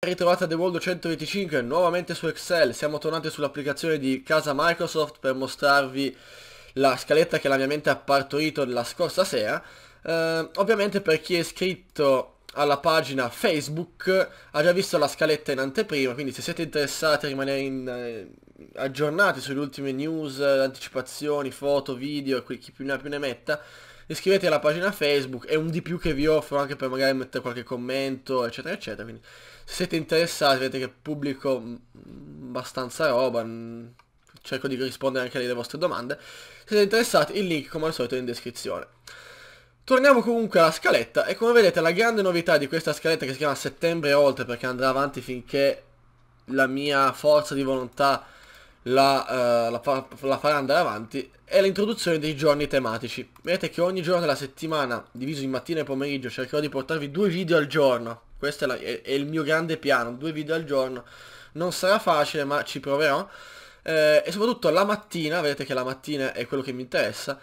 Ritrovate The World 125 nuovamente su Excel, siamo tornati sull'applicazione di casa Microsoft per mostrarvi la scaletta che la mia mente ha partorito la scorsa sera. Eh, ovviamente per chi è iscritto alla pagina Facebook ha già visto la scaletta in anteprima, quindi se siete interessati a rimanere in, eh, aggiornati sulle ultime news, anticipazioni, foto, video, chi più ne ha più ne metta, iscrivetevi alla pagina Facebook, è un di più che vi offro anche per magari mettere qualche commento, eccetera, eccetera. Quindi siete interessati vedete che pubblico mm, abbastanza roba, mm, cerco di rispondere anche alle vostre domande. Se siete interessati il link come al solito è in descrizione. Torniamo comunque alla scaletta e come vedete la grande novità di questa scaletta che si chiama settembre e oltre perché andrà avanti finché la mia forza di volontà la, uh, la, fa, la, farà andare avanti è l'introduzione dei giorni tematici. Vedete che ogni giorno della settimana, diviso in mattina e pomeriggio, cercherò di portarvi due video al giorno questo è, la, è, è il mio grande piano, due video al giorno. Non sarà facile, ma ci proverò. Eh, e soprattutto la mattina, vedete che la mattina è quello che mi interessa,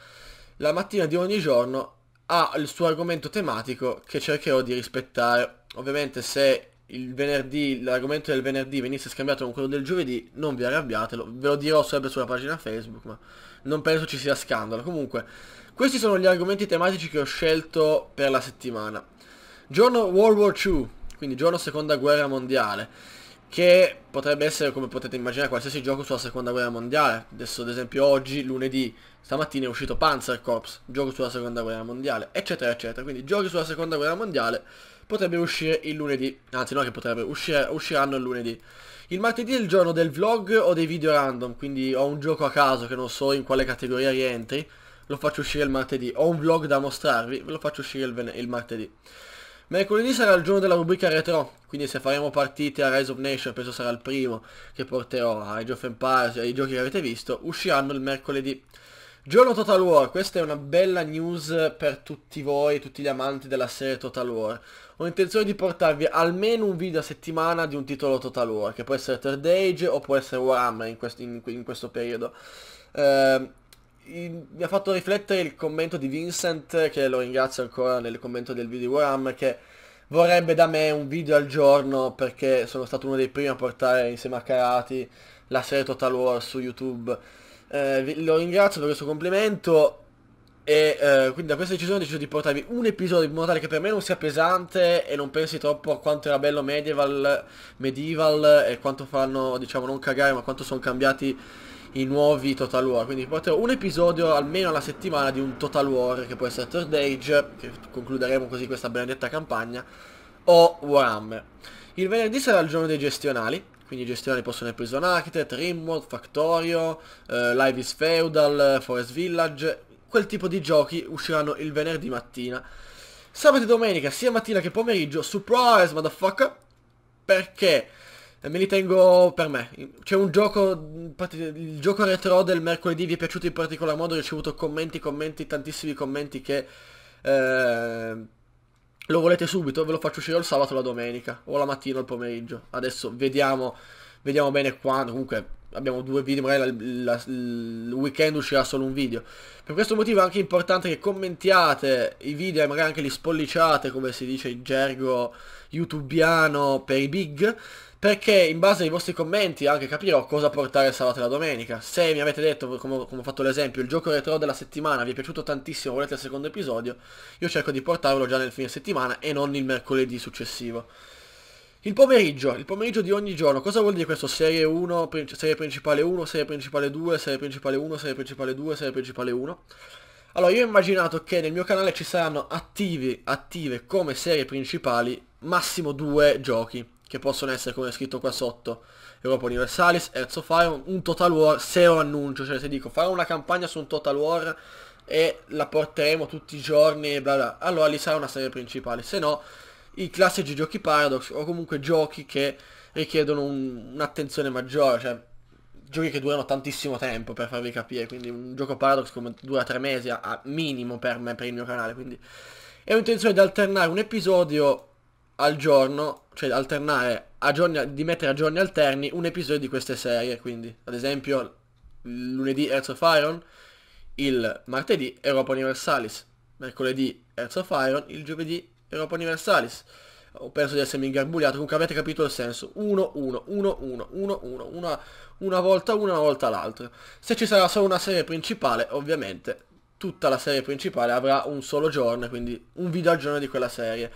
la mattina di ogni giorno ha il suo argomento tematico che cercherò di rispettare. Ovviamente se l'argomento del venerdì venisse scambiato con quello del giovedì, non vi arrabbiate, ve lo dirò sempre sulla pagina Facebook, ma non penso ci sia scandalo. Comunque, questi sono gli argomenti tematici che ho scelto per la settimana. Giorno World War II, quindi giorno seconda guerra mondiale, che potrebbe essere, come potete immaginare, qualsiasi gioco sulla seconda guerra mondiale. Adesso, ad esempio, oggi, lunedì, stamattina è uscito Panzer Corps, gioco sulla seconda guerra mondiale, eccetera, eccetera. Quindi giochi sulla seconda guerra mondiale potrebbero uscire il lunedì, anzi no che potrebbero, uscire, usciranno il lunedì. Il martedì è il giorno del vlog o dei video random, quindi ho un gioco a caso che non so in quale categoria rientri, lo faccio uscire il martedì. Ho un vlog da mostrarvi, ve lo faccio uscire il, il martedì. Mercoledì sarà il giorno della rubrica retro, quindi se faremo partite a Rise of Nation, penso sarà il primo che porterò a Age of Empires e ai giochi che avete visto, usciranno il mercoledì. Giorno Total War, questa è una bella news per tutti voi, tutti gli amanti della serie Total War. Ho intenzione di portarvi almeno un video a settimana di un titolo Total War, che può essere Third Age o può essere Warhammer in, quest in, in questo periodo. Eh, in, mi ha fatto riflettere il commento di Vincent, che lo ringrazio ancora nel commento del video di Warhammer, che vorrebbe da me un video al giorno perché sono stato uno dei primi a portare insieme a Karati la serie Total War su YouTube. Eh, lo ringrazio per questo complimento e eh, quindi da questa decisione ho deciso di portarvi un episodio in modo tale che per me non sia pesante e non pensi troppo a quanto era bello medieval, medieval e quanto fanno, diciamo, non cagare ma quanto sono cambiati i nuovi Total War, quindi porterò un episodio almeno alla settimana di un Total War che può essere Third Age, che concluderemo così questa benedetta campagna, o Warhammer. Il venerdì sarà il giorno dei gestionali, quindi i gestionali possono essere Prison Architect, Rimworld, Factorio, eh, Live is Feudal, Forest Village, quel tipo di giochi usciranno il venerdì mattina. Sabato e domenica, sia mattina che pomeriggio, surprise motherfucker, perché me li tengo per me. C'è un gioco, il gioco retro del mercoledì vi è piaciuto in particolar modo, ho ricevuto commenti, commenti, tantissimi commenti che eh, lo volete subito, ve lo faccio uscire il sabato o la domenica, o la mattina o il pomeriggio. Adesso vediamo, vediamo bene quando, comunque abbiamo due video, magari la, la, il weekend uscirà solo un video. Per questo motivo è anche importante che commentiate i video e magari anche li spolliciate, come si dice in gergo youtubiano per i big, perché in base ai vostri commenti anche capirò cosa portare sabato e la domenica. Se mi avete detto, come, come ho fatto l'esempio, il gioco retro della settimana vi è piaciuto tantissimo, volete il secondo episodio, io cerco di portarlo già nel fine settimana e non il mercoledì successivo. Il pomeriggio, il pomeriggio di ogni giorno, cosa vuol dire questo? Serie 1, serie principale 1, serie principale 2, serie principale 1, serie principale 2, serie principale 1. Allora, io ho immaginato che nel mio canale ci saranno attivi, attive come serie principali, massimo due giochi, che possono essere come è scritto qua sotto. Europa Universalis, Earth of Iron, un Total War, zero annuncio, cioè se dico farò una campagna su un Total War e la porteremo tutti i giorni e bla bla, allora lì sarà una serie principale, se no i classici giochi Paradox o comunque giochi che richiedono un'attenzione maggiore, cioè giochi che durano tantissimo tempo per farvi capire, quindi un gioco Paradox come dura tre mesi a, a minimo per me, per il mio canale, quindi e ho intenzione di alternare un episodio al giorno, cioè alternare a giorni, di mettere a giorni alterni un episodio di queste serie, quindi ad esempio lunedì Earth of Iron, il martedì Europa Universalis, mercoledì Earth of Iron, il giovedì Europa Universalis. Ho penso di essermi ingarbugliato, comunque avete capito il senso. 1, 1, 1, 1, 1, 1, una, una volta una, una volta l'altra. Se ci sarà solo una serie principale, ovviamente, tutta la serie principale avrà un solo giorno, quindi un video al giorno di quella serie.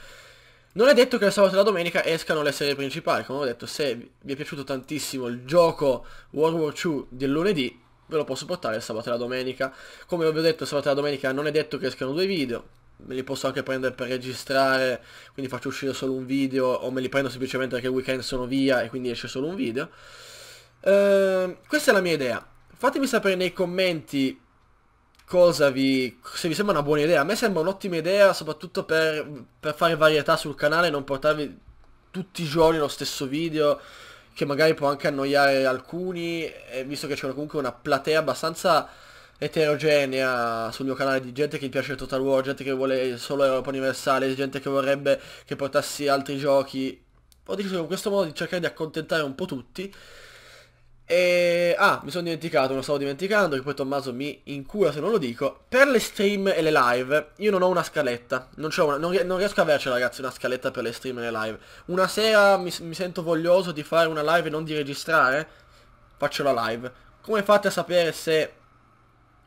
Non è detto che il sabato e la domenica escano le serie principali, come ho detto, se vi è piaciuto tantissimo il gioco World War 2 del lunedì, ve lo posso portare il sabato e la domenica. Come vi ho detto, sabato e la domenica non è detto che escano due video, me li posso anche prendere per registrare, quindi faccio uscire solo un video o me li prendo semplicemente perché il weekend sono via e quindi esce solo un video. Eh, questa è la mia idea. Fatemi sapere nei commenti cosa vi... se vi sembra una buona idea. A me sembra un'ottima idea soprattutto per, per fare varietà sul canale e non portarvi tutti i giorni lo stesso video che magari può anche annoiare alcuni, eh, visto che c'è comunque una platea abbastanza eterogenea sul mio canale di gente che piace Total War, gente che vuole solo Europa Universale, gente che vorrebbe che portassi altri giochi. Ho deciso in questo modo di cercare di accontentare un po' tutti. E... Ah, mi sono dimenticato, me lo stavo dimenticando, che poi Tommaso mi incura se non lo dico. Per le stream e le live, io non ho una scaletta. Non, una... non riesco a avercela, ragazzi, una scaletta per le stream e le live. Una sera mi, mi sento voglioso di fare una live e non di registrare, faccio la live. Come fate a sapere se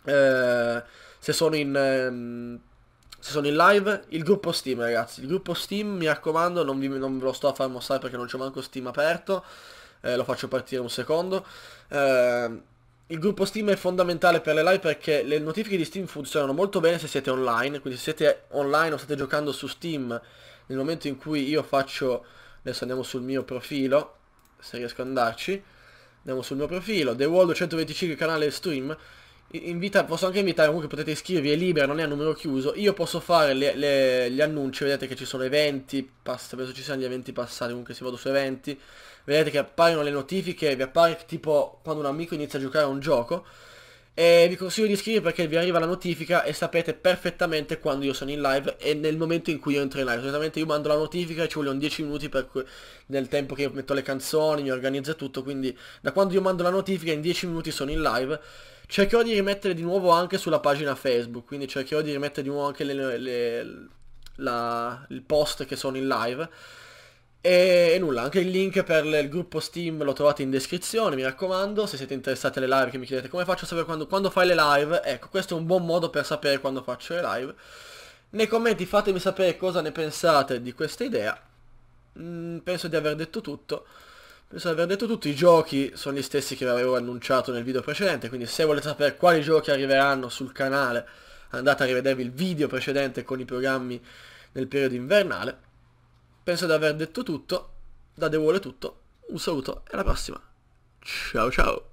eh, se sono in... Ehm, se sono in live, il gruppo Steam ragazzi, il gruppo Steam mi raccomando, non, vi, non ve lo sto a far mostrare perché non c'è manco Steam aperto, eh, lo faccio partire un secondo. Eh, il gruppo Steam è fondamentale per le live perché le notifiche di Steam funzionano molto bene se siete online, quindi se siete online o state giocando su Steam nel momento in cui io faccio, adesso andiamo sul mio profilo, se riesco ad andarci, andiamo sul mio profilo, The World 125 canale stream, Invita, posso anche invitare, comunque potete iscrivervi, è libera, non è a numero chiuso. Io posso fare le, le, gli annunci, vedete che ci sono eventi, passa, penso ci siano gli eventi passati, comunque se vado su eventi, vedete che appaiono le notifiche, vi appare tipo quando un amico inizia a giocare a un gioco. E vi consiglio di iscrivervi perché vi arriva la notifica e sapete perfettamente quando io sono in live e nel momento in cui io entro in live. Solitamente io mando la notifica e ci vogliono 10 minuti nel tempo che metto le canzoni, mi organizzo tutto, quindi da quando io mando la notifica in 10 minuti sono in live. Cercherò di rimettere di nuovo anche sulla pagina Facebook, quindi cercherò di rimettere di nuovo anche le, le, la, il post che sono in live e, nulla, anche il link per il gruppo Steam lo trovate in descrizione, mi raccomando, se siete interessati alle live che mi chiedete come faccio a sapere quando, quando fai le live, ecco, questo è un buon modo per sapere quando faccio le live. Nei commenti fatemi sapere cosa ne pensate di questa idea. Mm, penso di aver detto tutto. Penso di aver detto tutto, i giochi sono gli stessi che avevo annunciato nel video precedente, quindi se volete sapere quali giochi arriveranno sul canale andate a rivedervi il video precedente con i programmi nel periodo invernale. Penso di aver detto tutto, da De Vuole tutto, un saluto e alla prossima. Ciao ciao!